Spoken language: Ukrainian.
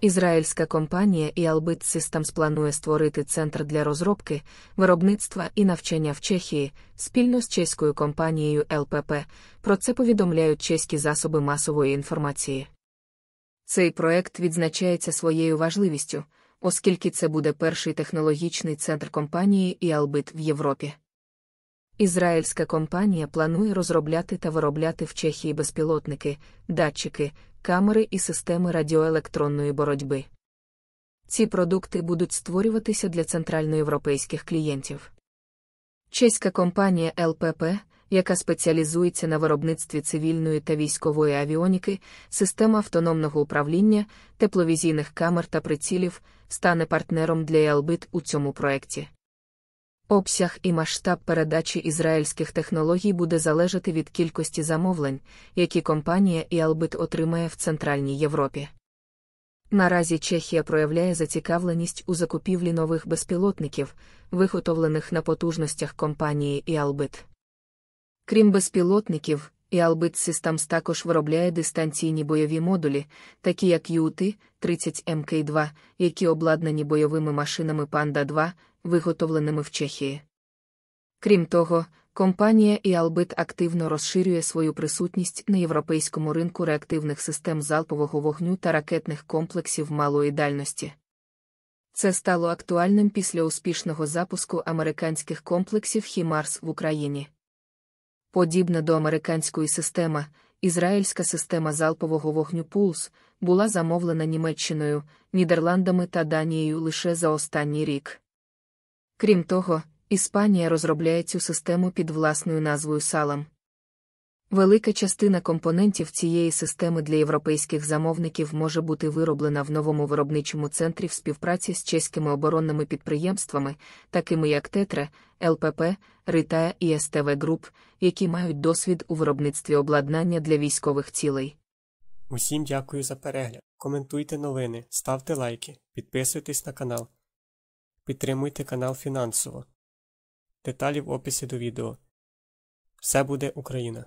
Ізраїльська компанія Ealbit Systems планує створити центр для розробки, виробництва і навчання в Чехії спільно з чеською компанією ЛПП. Про це повідомляють чеські засоби масової інформації. Цей проект відзначається своєю важливістю, оскільки це буде перший технологічний центр компанії Ealbit в Європі. Ізраїльська компанія планує розробляти та виробляти в Чехії безпілотники, датчики, камери і системи радіоелектронної боротьби. Ці продукти будуть створюватися для центральноєвропейських клієнтів. Чеська компанія ЛПП, яка спеціалізується на виробництві цивільної та військової авіоніки, систем автономного управління, тепловізійних камер та прицілів, стане партнером для Елбит у цьому проєкті. Обсяг і масштаб передачі ізраїльських технологій буде залежати від кількості замовлень, які компанія Іалбит отримає в Центральній Європі. Наразі Чехія проявляє зацікавленість у закупівлі нових безпілотників, виготовлених на потужностях компанії Іалбит. Крім безпілотників, Іалбит Systems також виробляє дистанційні бойові модулі, такі як UT-30 МК2, ем які обладнані бойовими машинами Panda 2 виготовленими в Чехії. Крім того, компанія Іалбит активно розширює свою присутність на європейському ринку реактивних систем залпового вогню та ракетних комплексів малої дальності. Це стало актуальним після успішного запуску американських комплексів Хімарс в Україні. Подібна до американської системи, ізраїльська система залпового вогню Пулс була замовлена Німеччиною, Нідерландами та Данією лише за останній рік. Крім того, Іспанія розробляє цю систему під власною назвою салам. Велика частина компонентів цієї системи для європейських замовників може бути вироблена в новому виробничому центрі в співпраці з чеськими оборонними підприємствами, такими як Тетре, ЛПП, Ритая і СТВ Груп, які мають досвід у виробництві обладнання для військових цілей. Усім дякую за перегляд. Коментуйте новини, ставте лайки, підписуйтесь на канал. Підтримуйте канал фінансово. Деталі в описі до відео. Все буде Україна!